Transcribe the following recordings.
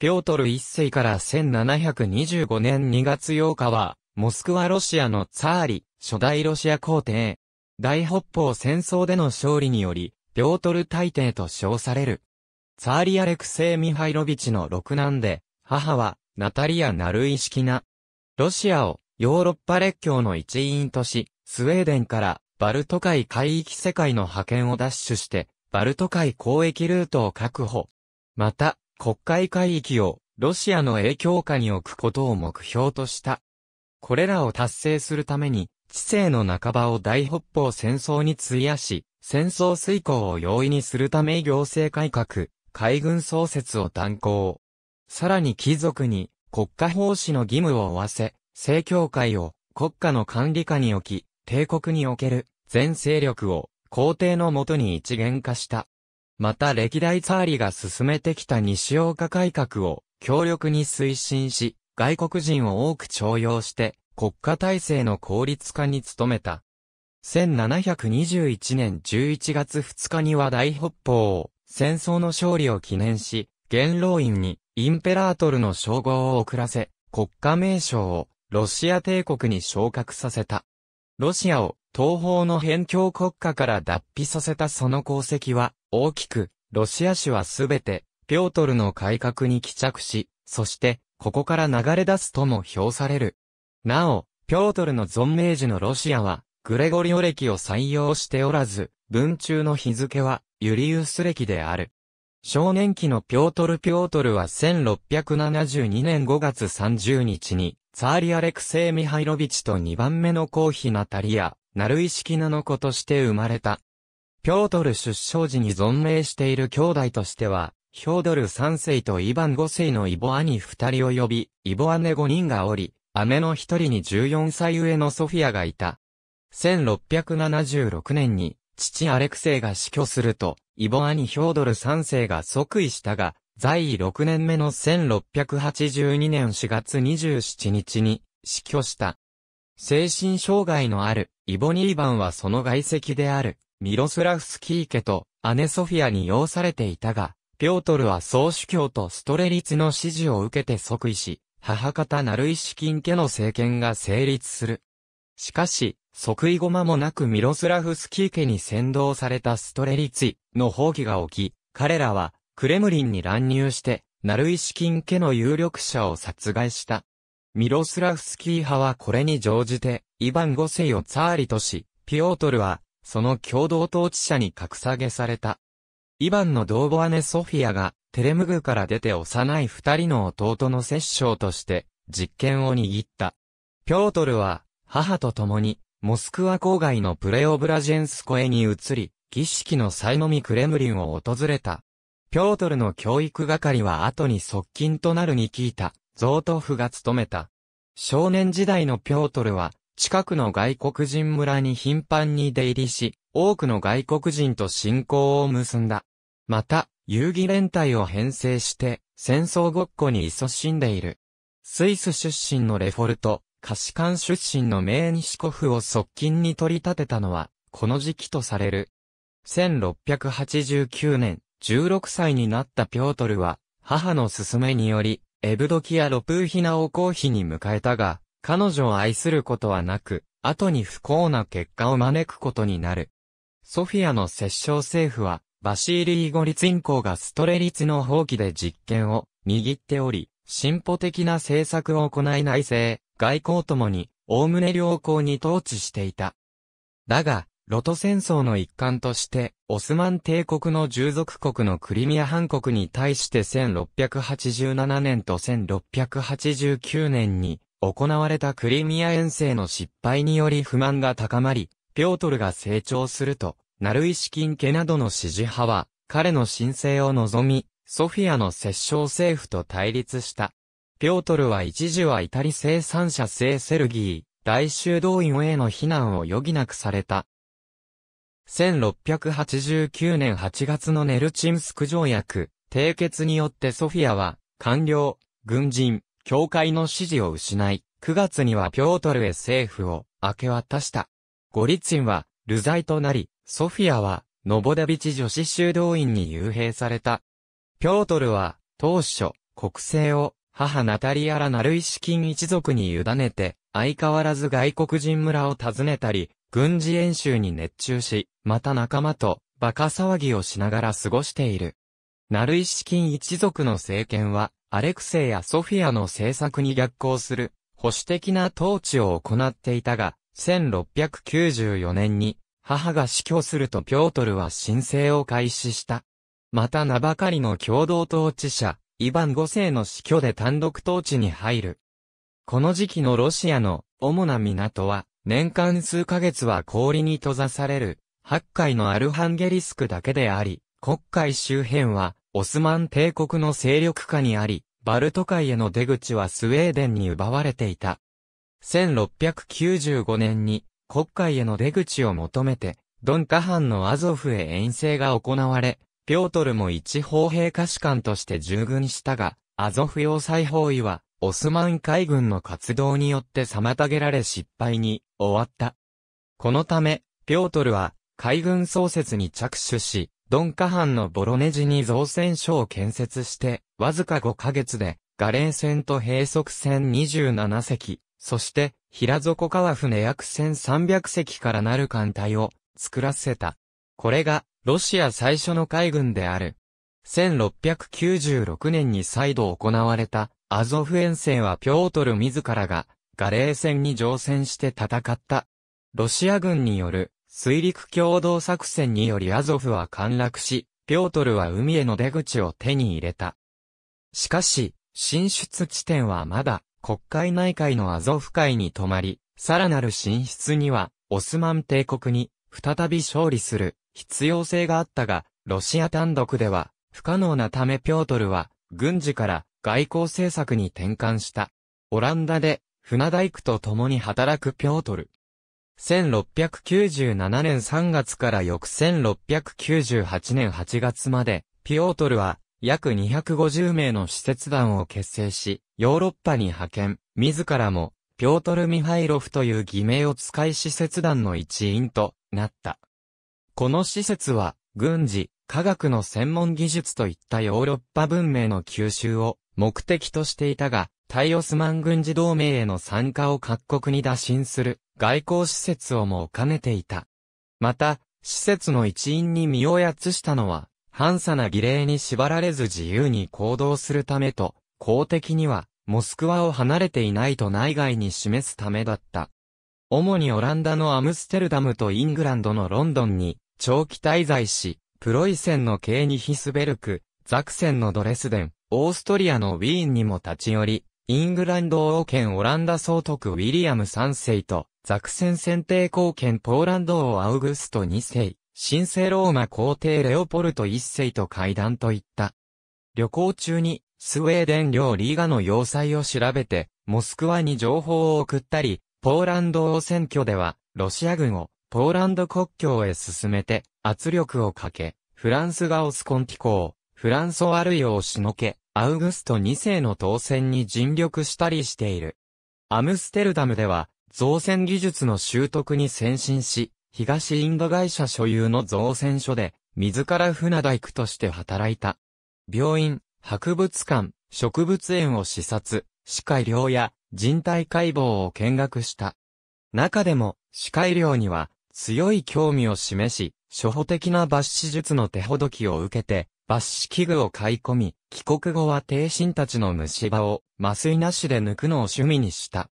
ピョートル一世から1725年2月8日は、モスクワロシアのツァーリ、初代ロシア皇帝。大北方戦争での勝利により、ピョートル大帝と称される。ツァーリアレクセイ・ミハイロビチの六男で、母は、ナタリア・ナルイシキナ。ロシアを、ヨーロッパ列強の一員とし、スウェーデンから、バルト海海域世界の覇権を奪取して、バルト海交易ルートを確保。また、国会海域をロシアの影響下に置くことを目標とした。これらを達成するために、知性の半ばを大北方戦争に費やし、戦争遂行を容易にするため行政改革、海軍創設を断行。さらに貴族に国家奉仕の義務を負わせ、正教会を国家の管理下に置き、帝国における全勢力を皇帝のもとに一元化した。また歴代ツァーリが進めてきた西岡改革を強力に推進し、外国人を多く徴用して国家体制の効率化に努めた。1721年11月2日には大北方、を戦争の勝利を記念し、元老院にインペラートルの称号を送らせ、国家名称をロシア帝国に昇格させた。ロシアを東方の辺境国家から脱皮させたその功績は、大きく、ロシア史はすべて、ピョートルの改革に帰着し、そして、ここから流れ出すとも評される。なお、ピョートルの存命時のロシアは、グレゴリオ歴を採用しておらず、文中の日付は、ユリウス歴である。少年期のピョートル・ピョートルは1672年5月30日に、ツァーリ・アレクセイ・ミハイロビチと2番目の公妃ナタリア、ナルイキなの子として生まれた。ピョートル出生時に存命している兄弟としては、ヒョードル3世とイヴァン5世のイボ兄2人を呼び、イボ姉5人がおり、姉の1人に14歳上のソフィアがいた。1676年に、父アレクセイが死去すると、イボ兄ヒョードル3世が即位したが、在位6年目の1682年4月27日に死去した。精神障害のあるイボニーバンはその外籍である、ミロスラフスキー家と姉ソフィアに擁されていたが、ピョートルは総主教とストレリツの支持を受けて即位し、母方ナルイシキン家の政権が成立する。しかし、即位後間もなくミロスラフスキー家に先導されたストレリツィの放棄が起き、彼らはクレムリンに乱入して、ナルイシキン家の有力者を殺害した。ミロスラフスキー派はこれに乗じて、イヴァン五世をツァーリとし、ピオートルは、その共同統治者に格下げされた。イヴァンの同母姉ソフィアが、テレムグから出て幼い二人の弟の摂政として、実権を握った。ピョートルは、母と共に、モスクワ郊外のプレオブラジェンスコへに移り、儀式の才のみクレムリンを訪れた。ピョートルの教育係は後に側近となるに聞いた。総統府が務めた。少年時代のピョートルは、近くの外国人村に頻繁に出入りし、多くの外国人と信仰を結んだ。また、遊戯連隊を編成して、戦争ごっこに勤しんでいる。スイス出身のレフォルト、カシカン出身のメーニシコフを側近に取り立てたのは、この時期とされる。1689年、16歳になったピョートルは、母の勧めにより、エブドキア・ロプーヒナを公妃に迎えたが、彼女を愛することはなく、後に不幸な結果を招くことになる。ソフィアの摂政政府は、バシーリー・ゴリツィン公がストレリツの放棄で実権を握っており、進歩的な政策を行い内政、外交ともに、おおむね良好に統治していた。だが、ロト戦争の一環として、オスマン帝国の従属国のクリミア半国に対して1687年と1689年に行われたクリミア遠征の失敗により不満が高まり、ピョートルが成長すると、ナルイシキン家などの支持派は、彼の申請を望み、ソフィアの摂政政府と対立した。ピョートルは一時はイタリ生産者聖セルギー、大修道院への避難を余儀なくされた。1689年8月のネルチンスク条約、締結によってソフィアは、官僚、軍人、教会の支持を失い、9月にはピョートルへ政府を明け渡した。ゴリチンは、流罪となり、ソフィアは、ノボダビチ女子修道院に幽閉された。ピョートルは、当初、国政を、母ナタリアラナルイシキン一族に委ねて、相変わらず外国人村を訪ねたり、軍事演習に熱中し、また仲間と、馬鹿騒ぎをしながら過ごしている。ナルイシキン一族の政権は、アレクセイやソフィアの政策に逆行する、保守的な統治を行っていたが、1694年に、母が死去するとピョートルは申請を開始した。また名ばかりの共同統治者、イヴァン5世の死去で単独統治に入る。この時期のロシアの主な港は、年間数ヶ月は氷に閉ざされる八海のアルハンゲリスクだけであり、黒海周辺は、オスマン帝国の勢力下にあり、バルト海への出口はスウェーデンに奪われていた。1695年に、黒海への出口を求めて、ドンカハンのアゾフへ遠征が行われ、ピョートルも一砲兵下士官として従軍したが、アゾフ要塞包囲は、オスマン海軍の活動によって妨げられ失敗に終わった。このため、ピョートルは、海軍創設に着手し、ドンカハンのボロネジに造船所を建設して、わずか5ヶ月で、ガレー船と閉塞船27隻、そして、平底川船約船3 0 0隻からなる艦隊を作らせた。これが、ロシア最初の海軍である。1696年に再度行われた、アゾフ遠征はピョートル自らが、ガレー船に乗船して戦った。ロシア軍による水陸共同作戦によりアゾフは陥落し、ピョートルは海への出口を手に入れた。しかし、進出地点はまだ、国会内海のアゾフ海に止まり、さらなる進出には、オスマン帝国に、再び勝利する、必要性があったが、ロシア単独では、不可能なためピョートルは、軍事から外交政策に転換した。オランダで、船大工と共に働くピョートル。1697年3月から翌1698年8月まで、ピオートルは約250名の施設団を結成し、ヨーロッパに派遣、自らも、ピョートル・ミハイロフという偽名を使い施設団の一員となった。この施設は、軍事、科学の専門技術といったヨーロッパ文明の吸収を目的としていたが、対オスマン軍事同盟への参加を各国に打診する外交施設をも兼ねていた。また、施設の一員に身をやつしたのは、ン差な儀礼に縛られず自由に行動するためと、公的には、モスクワを離れていないと内外に示すためだった。主にオランダのアムステルダムとイングランドのロンドンに長期滞在し、プロイセンのケーニヒスベルク、ザクセンのドレスデン、オーストリアのウィーンにも立ち寄り、イングランド王権オランダ総督ウィリアム3世と、ザクセン選定皇権ポーランド王アウグスト2世、神聖ローマ皇帝レオポルト1世と会談といった。旅行中に、スウェーデン領リーガの要塞を調べて、モスクワに情報を送ったり、ポーランド王選挙では、ロシア軍をポーランド国境へ進めて圧力をかけ、フランスがオスコンテコー、フランソワルヨをしのけ、アウグスト2世の当選に尽力したりしている。アムステルダムでは、造船技術の習得に先進し、東インド会社所有の造船所で、自ら船大工として働いた。病院、博物館、植物園を視察、歯科医療や人体解剖を見学した。中でも、歯科医療には強い興味を示し、初歩的な抜歯術の手ほどきを受けて、抜歯器具を買い込み、帰国後は帝臣たちの虫歯を麻酔なしで抜くのを趣味にした。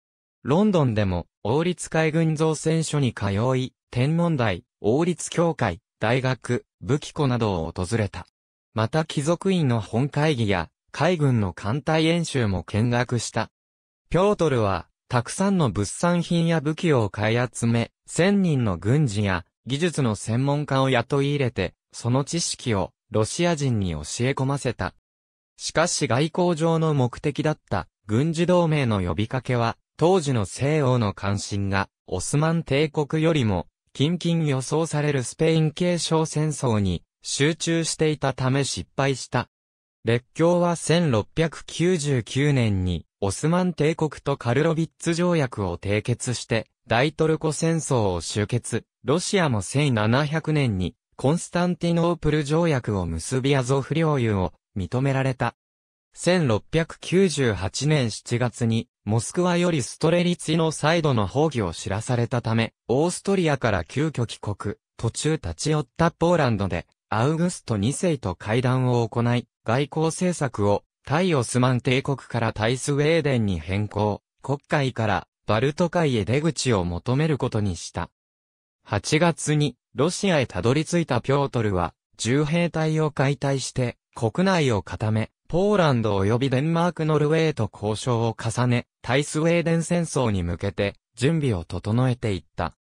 ロンドンでも、王立海軍造船所に通い、天文台、王立協会、大学、武器庫などを訪れた。また貴族院の本会議や、海軍の艦隊演習も見学した。ピョートルは、たくさんの物産品や武器を買い集め、千人の軍事や技術の専門家を雇い入れて、その知識をロシア人に教え込ませた。しかし外交上の目的だった軍事同盟の呼びかけは、当時の西欧の関心が、オスマン帝国よりも、近々予想されるスペイン継承戦争に集中していたため失敗した。列強は1699年にオスマン帝国とカルロビッツ条約を締結して大トルコ戦争を終結。ロシアも1700年にコンスタンティノープル条約を結びアゾフ領有を認められた。1698年7月に、モスクワよりストレリツィの再度の放棄を知らされたため、オーストリアから急遽帰国、途中立ち寄ったポーランドで、アウグスト2世と会談を行い、外交政策を、タイオスマン帝国からタイスウェーデンに変更、国会からバルト海へ出口を求めることにした。8月に、ロシアへたどり着いたピョートルは、重兵隊を解体して、国内を固め、ポーランド及びデンマークノルウェーと交渉を重ね、対スウェーデン戦争に向けて、準備を整えていった。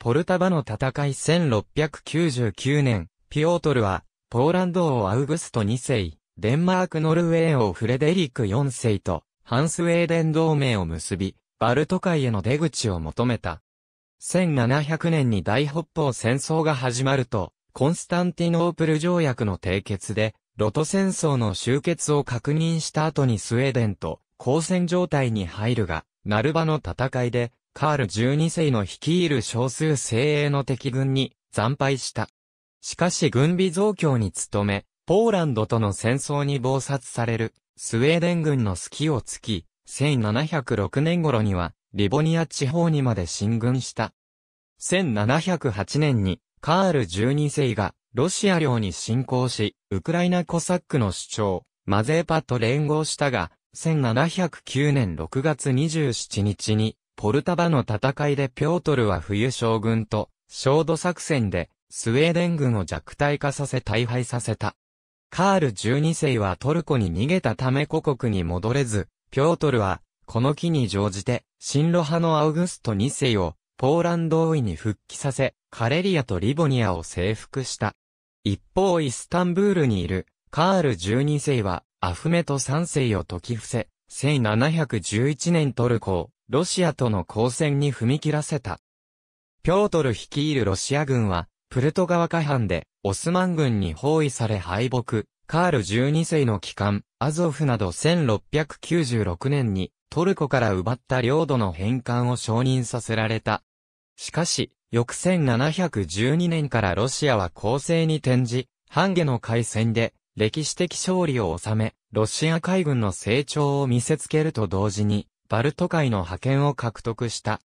ポルタバの戦い1699年、ピオートルは、ポーランド王アウグスト2世、デンマークノルウェー王フレデリック4世と、反スウェーデン同盟を結び、バルト海への出口を求めた。1700年に大北方戦争が始まると、コンスタンティノープル条約の締結で、ロト戦争の終結を確認した後にスウェーデンと交戦状態に入るが、ナルバの戦いで、カール12世の率いる少数精鋭の敵軍に惨敗した。しかし軍備増強に努め、ポーランドとの戦争に暴殺される、スウェーデン軍の隙を突き、1706年頃には、リボニア地方にまで進軍した。1708年にカール12世がロシア領に侵攻し、ウクライナコサックの主張、マゼーパと連合したが、1709年6月27日に、ポルタバの戦いでピョートルは冬将軍と、焦土作戦で、スウェーデン軍を弱体化させ大敗させた。カール12世はトルコに逃げたため故国に戻れず、ピョートルはこの機に乗じて、新路派のアウグスト2世を、ポーランド王位に復帰させ、カレリアとリボニアを征服した。一方イスタンブールにいる、カール12世は、アフメト3世を解き伏せ、1711年トルコを、ロシアとの交戦に踏み切らせた。ピョートル率いるロシア軍は、プルト川河畔で、オスマン軍に包囲され敗北、カール12世の帰還、アゾフなど1696年に、トルコから奪った領土の返還を承認させられた。しかし、翌1712年からロシアは攻勢に転じ、ハンゲの海戦で歴史的勝利を収め、ロシア海軍の成長を見せつけると同時に、バルト海の覇権を獲得した。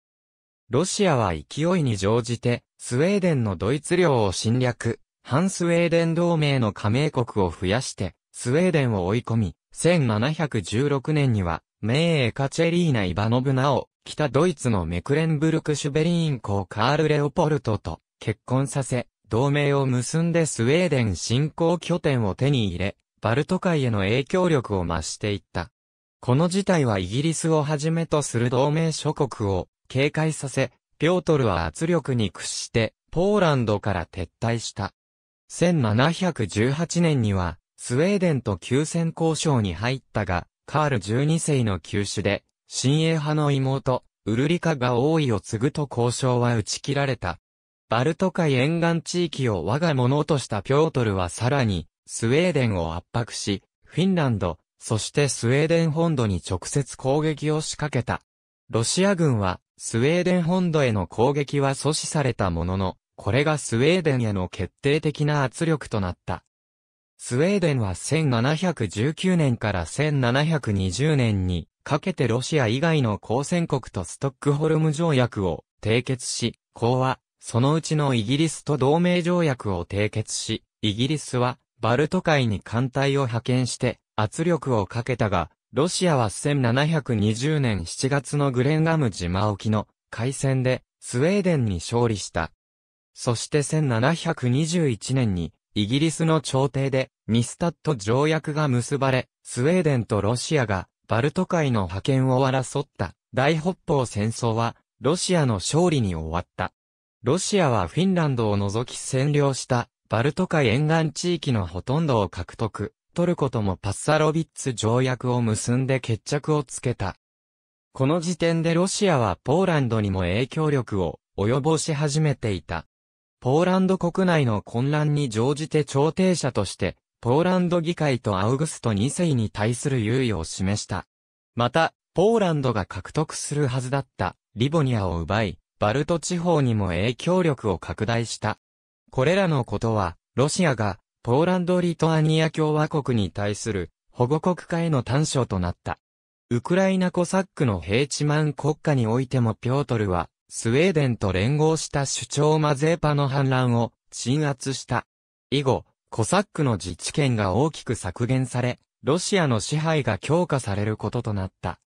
ロシアは勢いに乗じて、スウェーデンのドイツ領を侵略、反スウェーデン同盟の加盟国を増やして、スウェーデンを追い込み、1716年には名エカチェリーナ・イバノブナを、北ドイツのメクレンブルク・シュベリーン公カール・レオポルトと結婚させ、同盟を結んでスウェーデン侵攻拠点を手に入れ、バルト海への影響力を増していった。この事態はイギリスをはじめとする同盟諸国を警戒させ、ピョートルは圧力に屈して、ポーランドから撤退した。1718年には、スウェーデンと休戦交渉に入ったが、カール12世の急死で、新鋭派の妹、ウルリカが王位を継ぐと交渉は打ち切られた。バルト海沿岸地域を我が物としたピョートルはさらに、スウェーデンを圧迫し、フィンランド、そしてスウェーデン本土に直接攻撃を仕掛けた。ロシア軍は、スウェーデン本土への攻撃は阻止されたものの、これがスウェーデンへの決定的な圧力となった。スウェーデンは1719年から1720年にかけてロシア以外の交戦国とストックホルム条約を締結し、講はそのうちのイギリスと同盟条約を締結し、イギリスはバルト海に艦隊を派遣して圧力をかけたが、ロシアは1720年7月のグレンガム島沖の海戦でスウェーデンに勝利した。そして1721年にイギリスの朝廷で、ミスタット条約が結ばれ、スウェーデンとロシアが、バルト海の覇権を争った、大北方戦争は、ロシアの勝利に終わった。ロシアはフィンランドを除き占領した、バルト海沿岸地域のほとんどを獲得、トルコともパッサロビッツ条約を結んで決着をつけた。この時点でロシアはポーランドにも影響力を及ぼし始めていた。ポーランド国内の混乱に乗じて調停者として、ポーランド議会とアウグスト2世に対する猶予を示した。また、ポーランドが獲得するはずだったリボニアを奪い、バルト地方にも影響力を拡大した。これらのことは、ロシアがポーランド・リトアニア共和国に対する保護国家への短所となった。ウクライナコサックのヘイチマン国家においてもピョートルはスウェーデンと連合した主張マゼーパの反乱を鎮圧した。以後、コサックの自治権が大きく削減され、ロシアの支配が強化されることとなった。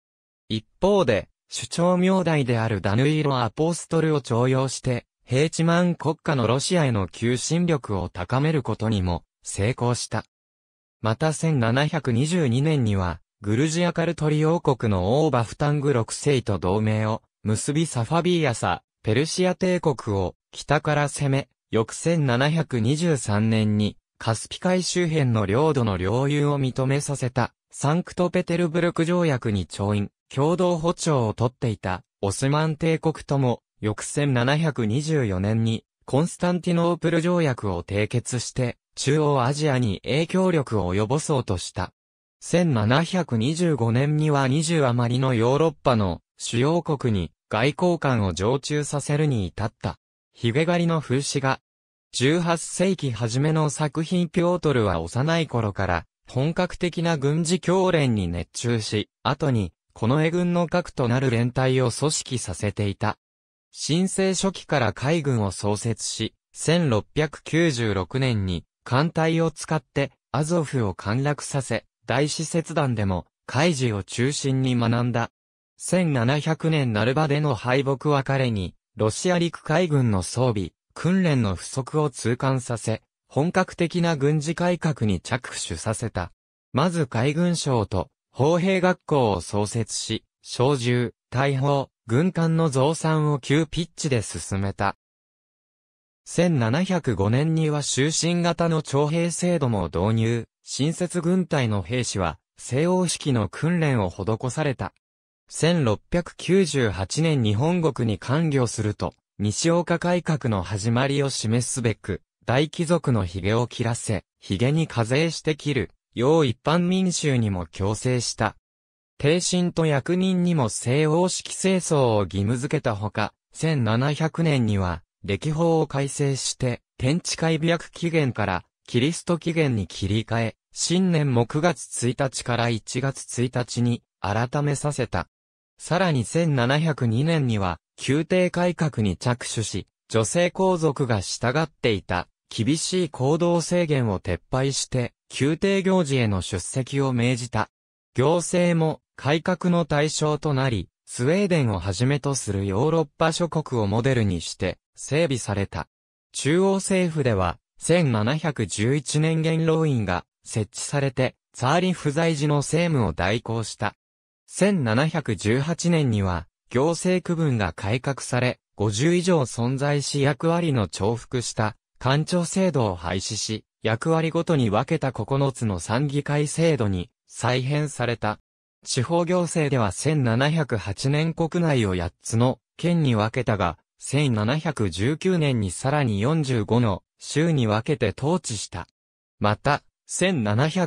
一方で、主張名代であるダヌイロ・アポストルを徴用して、ヘイチマン国家のロシアへの求心力を高めることにも成功した。また1722年には、グルジアカルトリ王国のオーバフタング6世と同盟を結びサファビーアサ、ペルシア帝国を北から攻め、翌1723年にカスピ海周辺の領土の領有を認めさせたサンクトペテルブルク条約に調印、共同歩調を取っていたオスマン帝国とも翌1724年にコンスタンティノープル条約を締結して中央アジアに影響力を及ぼそうとした。1725年には20余りのヨーロッパの主要国に外交官を常駐させるに至った。ヒゲ狩りの風刺画。18世紀初めの作品ピョートルは幼い頃から本格的な軍事教練に熱中し、後にこの絵軍の核となる連帯を組織させていた。新生初期から海軍を創設し、1696年に艦隊を使ってアゾフを陥落させ、大使節団でも、海事を中心に学んだ。1700年ナルバでの敗北は彼に、ロシア陸海軍の装備、訓練の不足を痛感させ、本格的な軍事改革に着手させた。まず海軍省と砲兵学校を創設し、小銃、大砲、軍艦の増産を急ピッチで進めた。1705年には終身型の徴兵制度も導入、新設軍隊の兵士は西欧式の訓練を施された。1698年日本国に官業すると、西岡改革の始まりを示すべく、大貴族の髭を切らせ、髭に課税して切る、要一般民衆にも強制した。帝神と役人にも西欧式清掃を義務付けたほか、1700年には、歴法を改正して、天地開白期限から、キリスト期限に切り替え、新年も9月1日から1月1日に、改めさせた。さらに1702年には、宮廷改革に着手し、女性皇族が従っていた、厳しい行動制限を撤廃して、宮廷行事への出席を命じた。行政も改革の対象となり、スウェーデンをはじめとするヨーロッパ諸国をモデルにして整備された。中央政府では、1711年元老院が設置されて、ツァーリ不在時の政務を代行した。1718年には、行政区分が改革され、50以上存在し役割の重複した、官庁制度を廃止し、役割ごとに分けた9つの参議会制度に再編された。地方行政では1708年国内を8つの県に分けたが、1719年にさらに45の州に分けて統治した。また、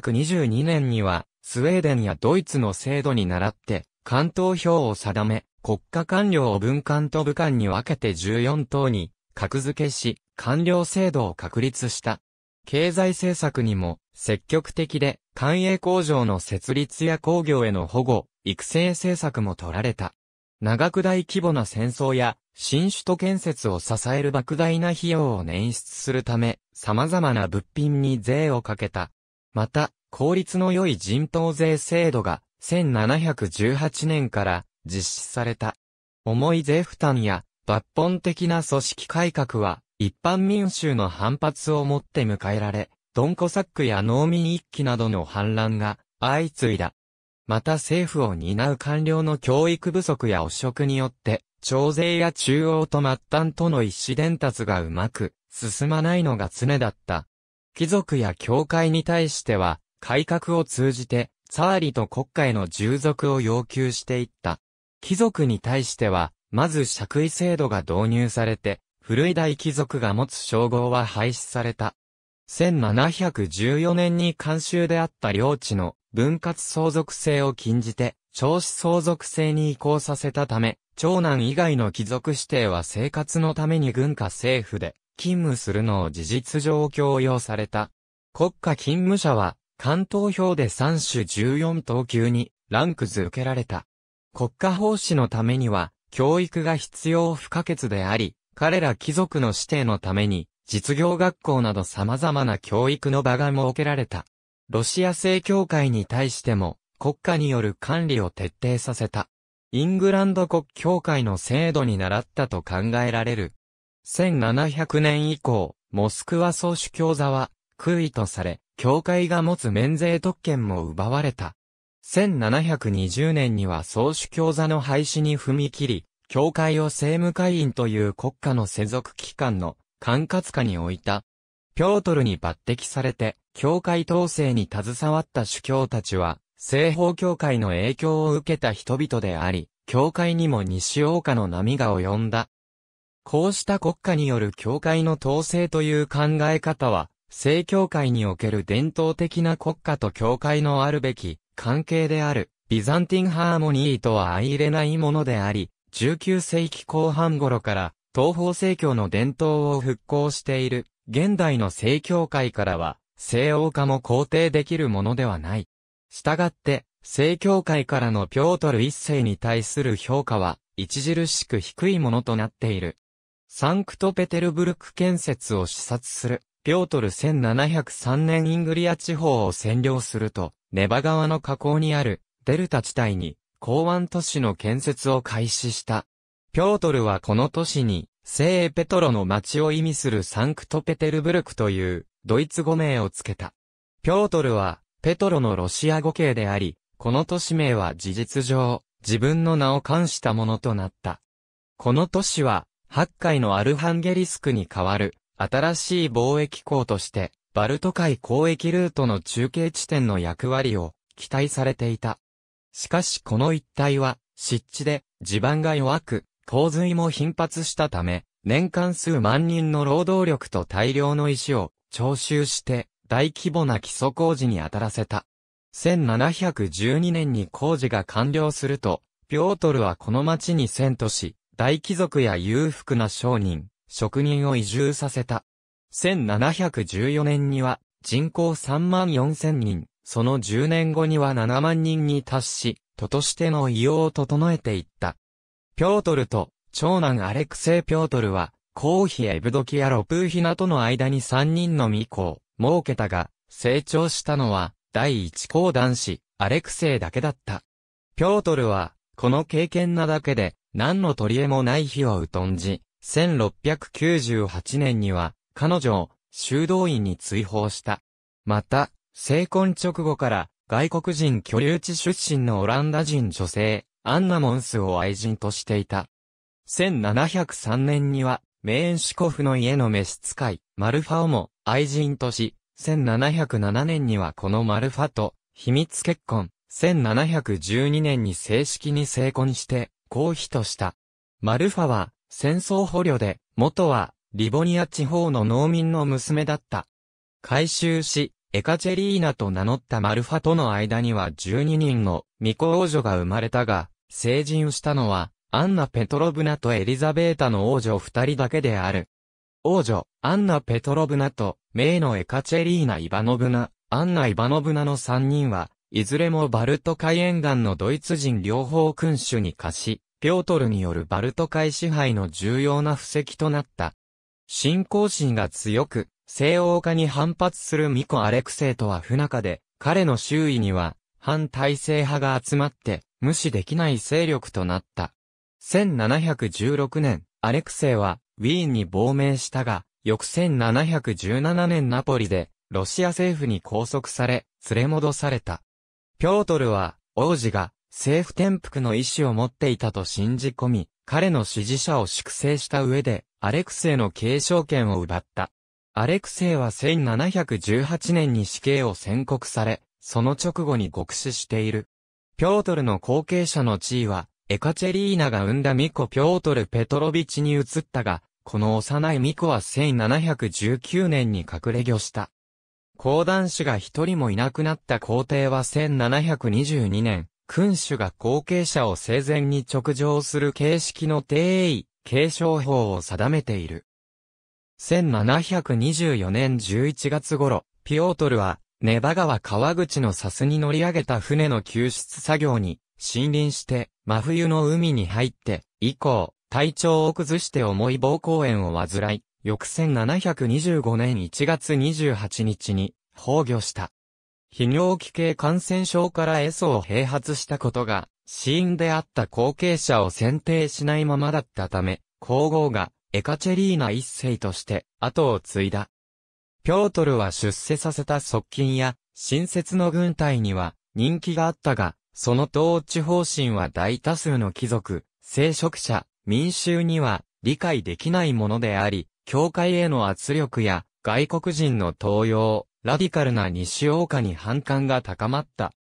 1722年にはスウェーデンやドイツの制度に倣って、関東表を定め、国家官僚を文官と武官に分けて14等に格付けし、官僚制度を確立した。経済政策にも積極的で、官営工場の設立や工業への保護、育成政策も取られた。長く大規模な戦争や新首都建設を支える莫大な費用を捻出するため、様々な物品に税をかけた。また、効率の良い人頭税制度が1718年から実施された。重い税負担や抜本的な組織改革は一般民衆の反発をもって迎えられ、ドンコサックや農民一揆などの反乱が相次いだ。また政府を担う官僚の教育不足や汚職によって、徴税や中央と末端との一思伝達がうまく進まないのが常だった。貴族や教会に対しては、改革を通じて、サーリと国家への従属を要求していった。貴族に対しては、まず爵位制度が導入されて、古い大貴族が持つ称号は廃止された。1714年に慣習であった領地の分割相続制を禁じて、長子相続制に移行させたため、長男以外の貴族指定は生活のために軍家・政府で勤務するのを事実上強要された。国家勤務者は関東表で3種14等級にランク付けられた。国家奉仕のためには、教育が必要不可欠であり、彼ら貴族の指定のために、実業学校など様々な教育の場が設けられた。ロシア正教会に対しても、国家による管理を徹底させた。イングランド国教会の制度に習ったと考えられる。1700年以降、モスクワ総主教座は、空位とされ、教会が持つ免税特権も奪われた。1720年には総主教座の廃止に踏み切り、教会を政務会員という国家の世俗機関の管轄下に置いた。ピョートルに抜擢されて、教会統制に携わった主教たちは、西方教会の影響を受けた人々であり、教会にも西王家の波が及んだ。こうした国家による教会の統制という考え方は、正教会における伝統的な国家と教会のあるべき関係であるビザンティンハーモニーとは相入れないものであり、19世紀後半頃から東方正教の伝統を復興している現代の正教会からは西欧化も肯定できるものではない。したがって、正教会からのピョートル一世に対する評価は著しく低いものとなっている。サンクトペテルブルク建設を視察するピョートル1703年イングリア地方を占領すると、ネバ川の河口にあるデルタ地帯に港湾都市の建設を開始した。ピョートルはこの都市に聖ペトロの町を意味するサンクトペテルブルクというドイツ語名をつけた。ピョートルはペトロのロシア語系であり、この都市名は事実上自分の名を冠したものとなった。この都市は、八海のアルハンゲリスクに代わる、新しい貿易港として、バルト海交易ルートの中継地点の役割を期待されていた。しかしこの一帯は湿地で地盤が弱く、洪水も頻発したため、年間数万人の労働力と大量の石を徴収して大規模な基礎工事に当たらせた。1712年に工事が完了すると、ピョートルはこの町に遷都し、大貴族や裕福な商人、職人を移住させた。1714年には人口3万4千人、その10年後には7万人に達し、都としての異様を整えていった。ピョートルと長男アレクセイ・ピョートルは、コーヒエブドキやロプーヒナとの間に3人の巫女を設けたが、成長したのは第一皇男子、アレクセイだけだった。ピョートルは、この経験なだけで、何の取り柄もない日をうとんじ、1698年には、彼女を修道院に追放した。また、成婚直後から外国人居留地出身のオランダ人女性、アンナ・モンスを愛人としていた。1703年には、メーンシコフの家の召使い、マルファをも愛人とし、1707年にはこのマルファと秘密結婚、1712年に正式に成婚して、公妃とした。マルファは、戦争捕虜で、元は、リボニア地方の農民の娘だった。改収し、エカチェリーナと名乗ったマルファとの間には12人の未王女が生まれたが、成人したのは、アンナ・ペトロブナとエリザベータの王女二人だけである。王女、アンナ・ペトロブナと、メイのエカチェリーナ・イバノブナ、アンナ・イバノブナの三人は、いずれもバルト海沿岸のドイツ人両方君主に貸し、ピョートルによるバルト海支配の重要な布石となった。信仰心が強く、西欧化に反発するミコ・アレクセイとは不仲で、彼の周囲には、反体制派が集まって、無視できない勢力となった。1716年、アレクセイは、ウィーンに亡命したが、翌1717年ナポリで、ロシア政府に拘束され、連れ戻された。ピョートルは、王子が、政府転覆の意思を持っていたと信じ込み、彼の支持者を粛清した上で、アレクセイの継承権を奪った。アレクセイは1718年に死刑を宣告され、その直後に獄死している。ピョートルの後継者の地位は、エカチェリーナが生んだミコ・ピョートル・ペトロビチに移ったが、この幼いミコは1719年に隠れ魚した。講談師が一人もいなくなった皇帝は1722年、君主が後継者を生前に直上する形式の定位、継承法を定めている。1724年11月頃、ピオートルは、ネバ川川口のサスに乗り上げた船の救出作業に、森林して、真冬の海に入って、以降、体調を崩して重い膀胱炎を患い、翌1725年1月28日に、崩御した。泌尿器系感染症からエソを併発したことが、死因であった後継者を選定しないままだったため、皇后がエカチェリーナ一世として後を継いだ。ピョートルは出世させた側近や、新設の軍隊には人気があったが、その統治方針は大多数の貴族、聖職者、民衆には理解できないものであり、教会への圧力や外国人の登用、ラディカルな西岡に反感が高まった。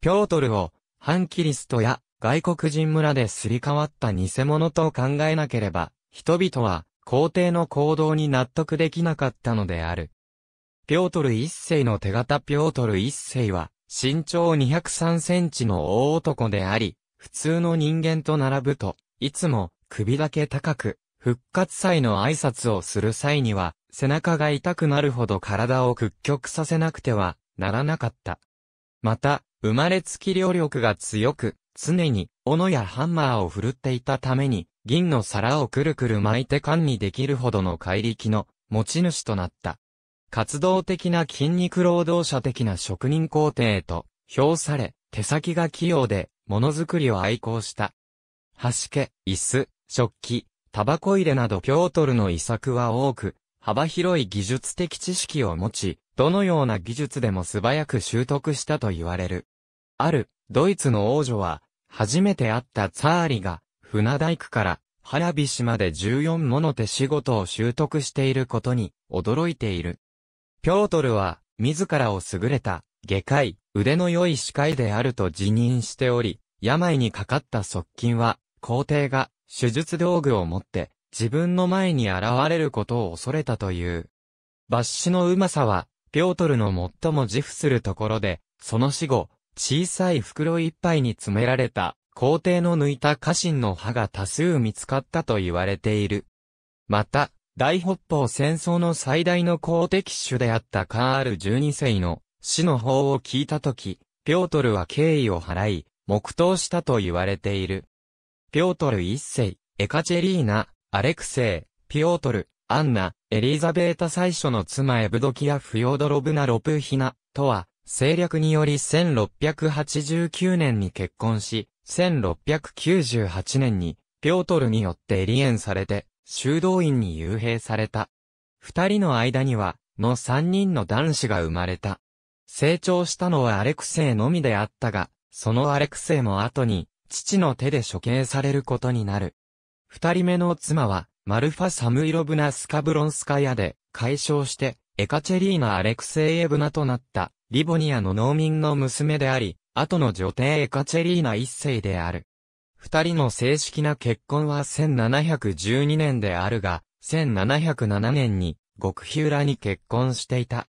ピョートルを、ハンキリストや外国人村ですり替わった偽物と考えなければ、人々は皇帝の行動に納得できなかったのである。ピョートル一世の手形ピョートル一世は、身長203センチの大男であり、普通の人間と並ぶと、いつも首だけ高く、復活祭の挨拶をする際には、背中が痛くなるほど体を屈曲させなくてはならなかった。また、生まれつき両力が強く、常に斧やハンマーを振るっていたために、銀の皿をくるくる巻いて管理できるほどの怪力の持ち主となった。活動的な筋肉労働者的な職人工程へと評され、手先が器用で、ものづくりを愛好した。橋家、椅子、食器、タバコ入れなどピョートルの遺作は多く、幅広い技術的知識を持ち、どのような技術でも素早く習得したと言われる。ある、ドイツの王女は、初めて会ったツァーリが、船大工から花火師まで14もの手仕事を習得していることに驚いている。ピョートルは自らを優れた外科医、腕の良い歯科医であると自認しており、病にかかった側近は皇帝が手術道具を持って自分の前に現れることを恐れたという。抜歯のうまさは、ピョートルの最も自負するところで、その死後、小さい袋いっぱいに詰められた、皇帝の抜いた家臣の歯が多数見つかったと言われている。また、大北方戦争の最大の公敵種であったカール12世の死の法を聞いたとき、ピョートルは敬意を払い、黙祷したと言われている。ピョートル一世、エカチェリーナ、アレクセイ、ピョートル、アンナ、エリザベータ最初の妻エブドキア・フヨードロブナ・ロプーヒナ、とは、政略により1689年に結婚し、1698年に、ピョートルによって離縁されて、修道院に幽閉された。二人の間には、の三人の男子が生まれた。成長したのはアレクセイのみであったが、そのアレクセイも後に、父の手で処刑されることになる。二人目の妻は、マルファ・サムイロブナ・スカブロンスカヤで、解消して、エカチェリーナ・アレクセイエブナとなった、リボニアの農民の娘であり、後の女帝エカチェリーナ一世である。二人の正式な結婚は1712年であるが、1707年に極秘裏に結婚していた。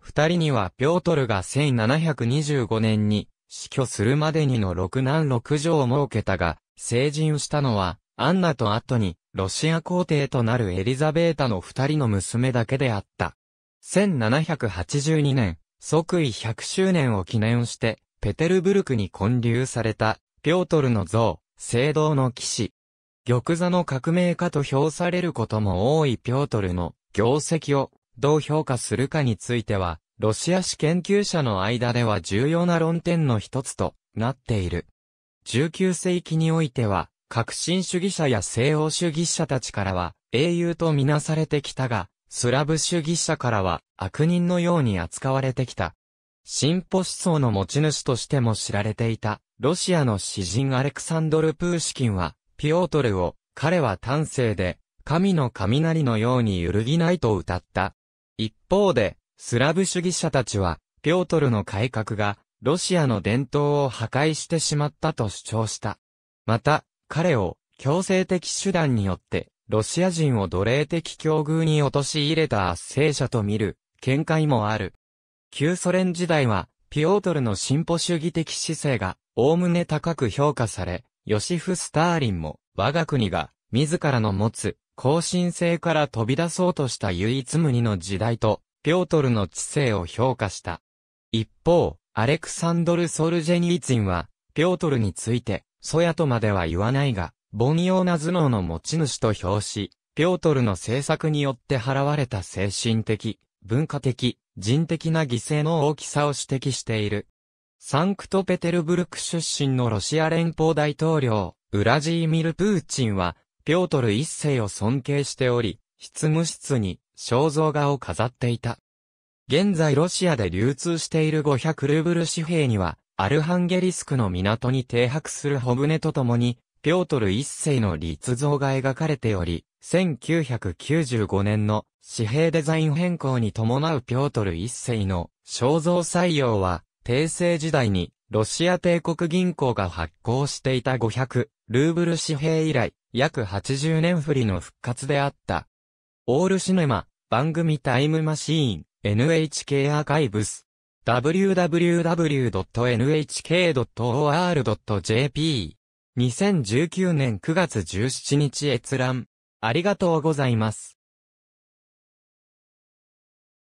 二人にはピョートルが1725年に死去するまでにの六男六女を設けたが、成人したのは、アンナと後に、ロシア皇帝となるエリザベータの二人の娘だけであった。1782年、即位100周年を記念して、ペテルブルクに建立された、ピョートルの像、聖堂の騎士。玉座の革命家と評されることも多いピョートルの業績をどう評価するかについては、ロシア史研究者の間では重要な論点の一つとなっている。19世紀においては、革新主義者や西欧主義者たちからは英雄とみなされてきたが、スラブ主義者からは悪人のように扱われてきた。進歩思想の持ち主としても知られていた、ロシアの詩人アレクサンドル・プーシキンは、ピオートルを、彼は丹性で、神の雷のように揺るぎないと歌った。一方で、スラブ主義者たちは、ピョートルの改革が、ロシアの伝統を破壊してしまったと主張した。また、彼を、強制的手段によって、ロシア人を奴隷的境遇に陥れた圧政者と見る、見解もある。旧ソ連時代は、ピオートルの進歩主義的姿勢が、おおむね高く評価され、ヨシフ・スターリンも、我が国が、自らの持つ、後進性から飛び出そうとした唯一無二の時代と、ピョートルの知性を評価した。一方、アレクサンドル・ソルジェニーツィンは、ピョートルについて、ソヤとまでは言わないが、凡庸な頭脳の持ち主と表し、ピョートルの政策によって払われた精神的、文化的、人的な犠牲の大きさを指摘している。サンクトペテルブルク出身のロシア連邦大統領、ウラジーミル・プーチンは、ピョートル一世を尊敬しており、執務室に肖像画を飾っていた。現在ロシアで流通している500ルーブル紙幣には、アルハンゲリスクの港に停泊するホブネとともに、ピョートル一世の立像が描かれており、1995年の紙幣デザイン変更に伴うピョートル一世の肖像採用は、帝政時代にロシア帝国銀行が発行していた500ルーブル紙幣以来、約80年振りの復活であった。オールシネマ、番組タイムマシーン、NHK アーカイブス、www.nhk.or.jp、2019年9月17日閲覧、ありがとうございます。